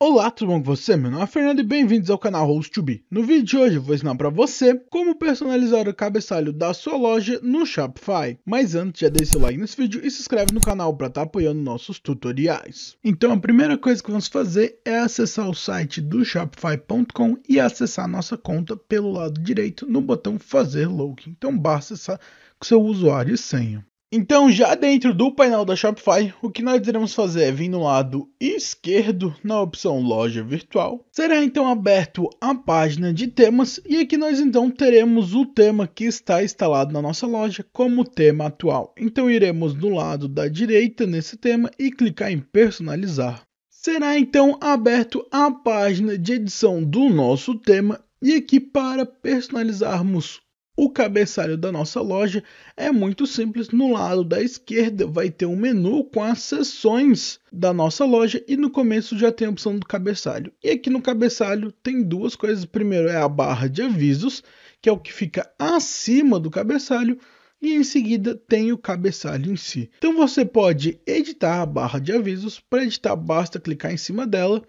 Olá, tudo bom com você? Meu nome é Fernando e bem-vindos ao canal host to be No vídeo de hoje vou ensinar para você como personalizar o cabeçalho da sua loja no Shopify. Mas antes, já deixa seu like nesse vídeo e se inscreve no canal para estar tá apoiando nossos tutoriais. Então a primeira coisa que vamos fazer é acessar o site do Shopify.com e acessar nossa conta pelo lado direito no botão fazer login. Então basta acessar com seu usuário e senha. Então, já dentro do painel da Shopify, o que nós iremos fazer é vir no lado esquerdo, na opção Loja Virtual. Será então aberto a página de temas e aqui nós então teremos o tema que está instalado na nossa loja como tema atual. Então, iremos no lado da direita nesse tema e clicar em Personalizar. Será então aberto a página de edição do nosso tema e aqui para personalizarmos o cabeçalho da nossa loja é muito simples. No lado da esquerda vai ter um menu com as seções da nossa loja e no começo já tem a opção do cabeçalho. E aqui no cabeçalho tem duas coisas. Primeiro é a barra de avisos, que é o que fica acima do cabeçalho, e em seguida tem o cabeçalho em si. Então você pode editar a barra de avisos. Para editar, basta clicar em cima dela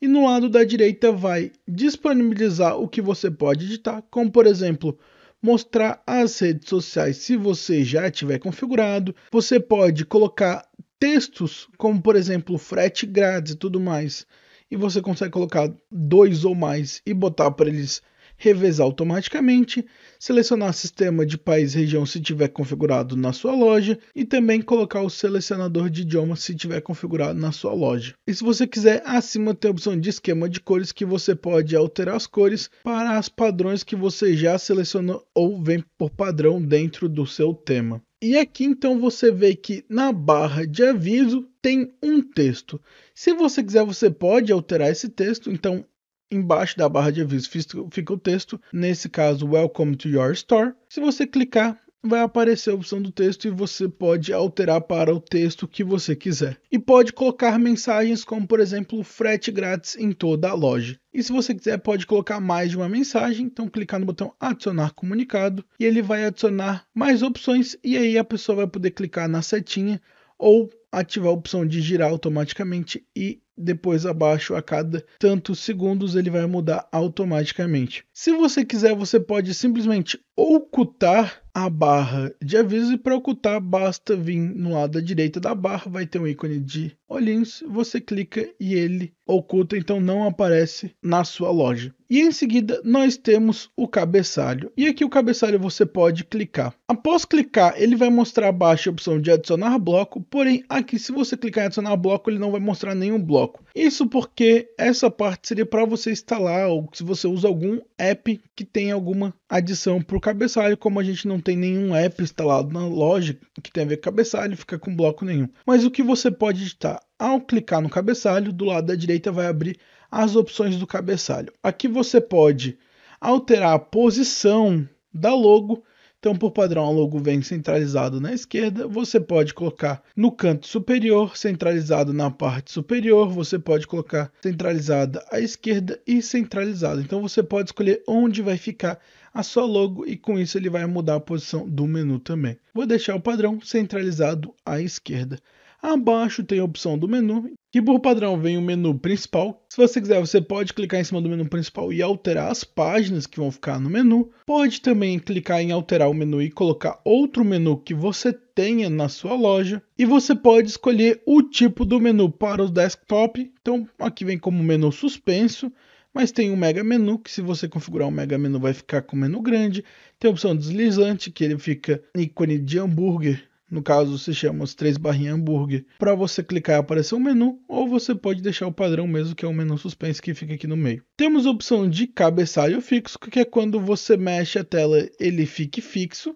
e no lado da direita vai disponibilizar o que você pode editar, como por exemplo mostrar as redes sociais. Se você já tiver configurado, você pode colocar textos, como por exemplo frete grátis e tudo mais. E você consegue colocar dois ou mais e botar para eles revezar automaticamente, selecionar sistema de país e região se tiver configurado na sua loja e também colocar o selecionador de idioma se tiver configurado na sua loja. E se você quiser, acima tem a opção de esquema de cores que você pode alterar as cores para as padrões que você já selecionou ou vem por padrão dentro do seu tema. E aqui então você vê que na barra de aviso tem um texto. Se você quiser, você pode alterar esse texto. Então, Embaixo da barra de aviso fica o texto, nesse caso, Welcome to Your Store. Se você clicar, vai aparecer a opção do texto e você pode alterar para o texto que você quiser. E pode colocar mensagens como, por exemplo, frete grátis em toda a loja. E se você quiser, pode colocar mais de uma mensagem, então clicar no botão adicionar comunicado e ele vai adicionar mais opções e aí a pessoa vai poder clicar na setinha ou ativar a opção de girar automaticamente e depois abaixo a cada tantos segundos ele vai mudar automaticamente. Se você quiser, você pode simplesmente ocultar a barra de aviso e para ocultar basta vir no lado da direita da barra, vai ter um ícone de olhinhos, você clica e ele oculta, então não aparece na sua loja. E em seguida nós temos o cabeçalho. E aqui o cabeçalho você pode clicar. Após clicar, ele vai mostrar abaixo a opção de adicionar bloco, porém aqui se você clicar em adicionar bloco, ele não vai mostrar nenhum bloco. Isso porque essa parte seria para você instalar ou se você usa algum app que tem alguma adição para o cabeçalho, como a gente não tem nenhum app instalado na loja que tem a ver com cabeçalho, fica com bloco nenhum. Mas o que você pode digitar? Ao clicar no cabeçalho, do lado da direita vai abrir as opções do cabeçalho. Aqui você pode alterar a posição da logo. Então, por padrão, a logo vem centralizado na esquerda. Você pode colocar no canto superior, centralizado na parte superior. Você pode colocar centralizada à esquerda e centralizado. Então, você pode escolher onde vai ficar a sua logo e com isso ele vai mudar a posição do menu também. Vou deixar o padrão centralizado à esquerda. Abaixo tem a opção do menu, que por padrão vem o menu principal. Se você quiser, você pode clicar em cima do menu principal e alterar as páginas que vão ficar no menu. Pode também clicar em alterar o menu e colocar outro menu que você tenha na sua loja. E você pode escolher o tipo do menu para o desktop. Então aqui vem como menu suspenso mas tem um mega menu que se você configurar um mega menu vai ficar com menu grande. Tem a opção deslizante que ele fica ícone de hambúrguer no caso se chama os três barrinhas hambúrguer. Para você clicar aparecer um menu, ou você pode deixar o padrão mesmo, que é o um menu suspense que fica aqui no meio. Temos a opção de cabeçalho fixo, que é quando você mexe a tela, ele fique fixo.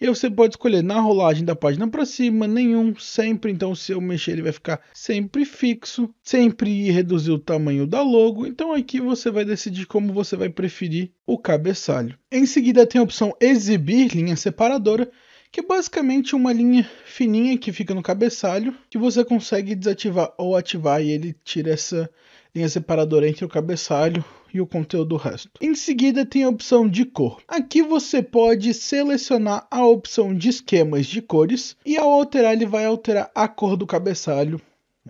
E você pode escolher na rolagem da página para cima, nenhum, sempre. Então, se eu mexer, ele vai ficar sempre fixo, sempre reduzir o tamanho da logo. Então, aqui você vai decidir como você vai preferir o cabeçalho. Em seguida, tem a opção exibir linha separadora, que é basicamente uma linha fininha que fica no cabeçalho, que você consegue desativar ou ativar e ele tira essa linha separadora entre o cabeçalho e o conteúdo do resto. Em seguida tem a opção de cor. Aqui você pode selecionar a opção de esquemas de cores e ao alterar ele vai alterar a cor do cabeçalho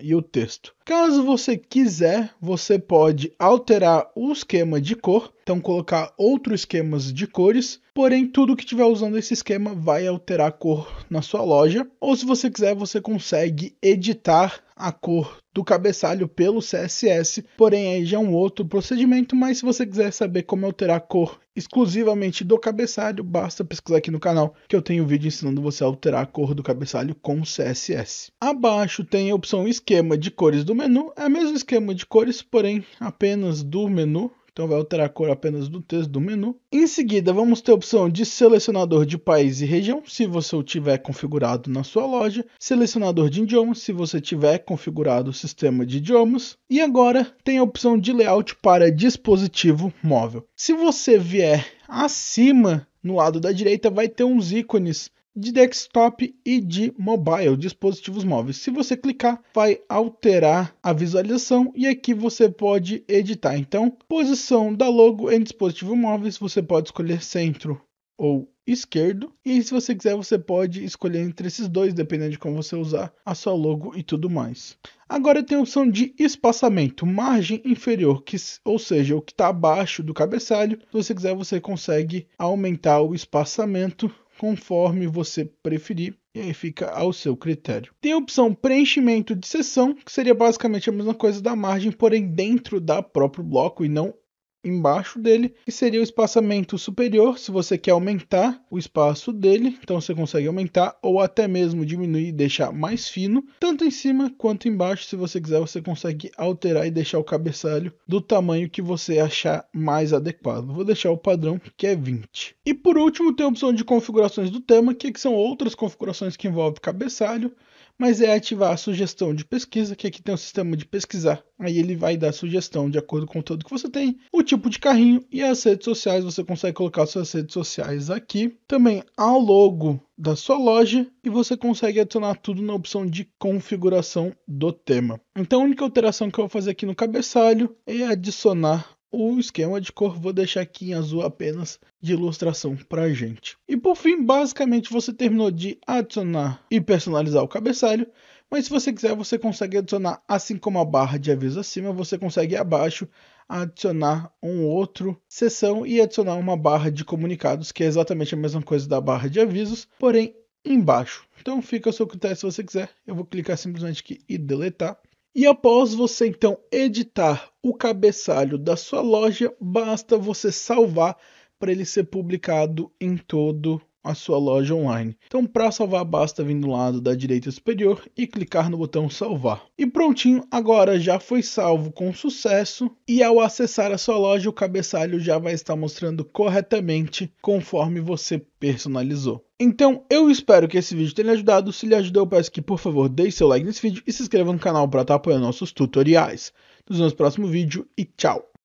e o texto. Caso você quiser, você pode alterar o esquema de cor, então colocar outros esquemas de cores, porém tudo que estiver usando esse esquema vai alterar a cor na sua loja. Ou se você quiser, você consegue editar a cor do cabeçalho pelo CSS, porém aí já é um outro procedimento, mas se você quiser saber como alterar a cor exclusivamente do cabeçalho, basta pesquisar aqui no canal que eu tenho um vídeo ensinando você a alterar a cor do cabeçalho com CSS. Abaixo tem a opção esquema de cores do menu, é o mesmo esquema de cores, porém apenas do menu, então vai alterar a cor apenas do texto do menu. Em seguida, vamos ter a opção de selecionador de país e região, se você o tiver configurado na sua loja, selecionador de idiomas, se você tiver configurado o sistema de idiomas, e agora tem a opção de layout para dispositivo móvel. Se você vier acima no lado da direita vai ter uns ícones de desktop e de mobile, dispositivos móveis. Se você clicar, vai alterar a visualização e aqui você pode editar. Então, posição da logo em dispositivo móveis, você pode escolher centro ou esquerdo. E se você quiser, você pode escolher entre esses dois, dependendo de como você usar a sua logo e tudo mais. Agora tem a opção de espaçamento, margem inferior, que, ou seja, o que está abaixo do cabeçalho. Se você quiser, você consegue aumentar o espaçamento conforme você preferir, e aí fica ao seu critério. Tem a opção preenchimento de sessão, que seria basicamente a mesma coisa da margem, porém dentro da próprio bloco e não embaixo dele, que seria o espaçamento superior, se você quer aumentar o espaço dele, então você consegue aumentar ou até mesmo diminuir e deixar mais fino, tanto em cima quanto embaixo, se você quiser você consegue alterar e deixar o cabeçalho do tamanho que você achar mais adequado. Vou deixar o padrão que é 20. E por último tem a opção de configurações do tema, que é são outras configurações que envolvem cabeçalho, mas é ativar a sugestão de pesquisa, que aqui tem um sistema de pesquisar. Aí ele vai dar sugestão de acordo com tudo que você tem, o tipo de carrinho e as redes sociais. Você consegue colocar suas redes sociais aqui. Também ao logo da sua loja e você consegue adicionar tudo na opção de configuração do tema. Então a única alteração que eu vou fazer aqui no cabeçalho é adicionar o esquema de cor vou deixar aqui em azul apenas de ilustração para gente. E por fim, basicamente você terminou de adicionar e personalizar o cabeçalho, mas se você quiser você consegue adicionar, assim como a barra de aviso acima, você consegue abaixo adicionar um outro seção e adicionar uma barra de comunicados, que é exatamente a mesma coisa da barra de avisos, porém embaixo. Então fica a seu critério se você quiser. Eu vou clicar simplesmente aqui e deletar. E após você então editar o cabeçalho da sua loja, basta você salvar para ele ser publicado em todo a sua loja online. Então, para salvar, basta vir do lado da direita superior e clicar no botão salvar. E prontinho, agora já foi salvo com sucesso. E ao acessar a sua loja, o cabeçalho já vai estar mostrando corretamente conforme você personalizou. Então eu espero que esse vídeo tenha ajudado, se lhe ajudou eu peço que por favor deixe seu like nesse vídeo e se inscreva no canal para estar apoiando nossos tutoriais. Nos vemos no próximo vídeo e tchau!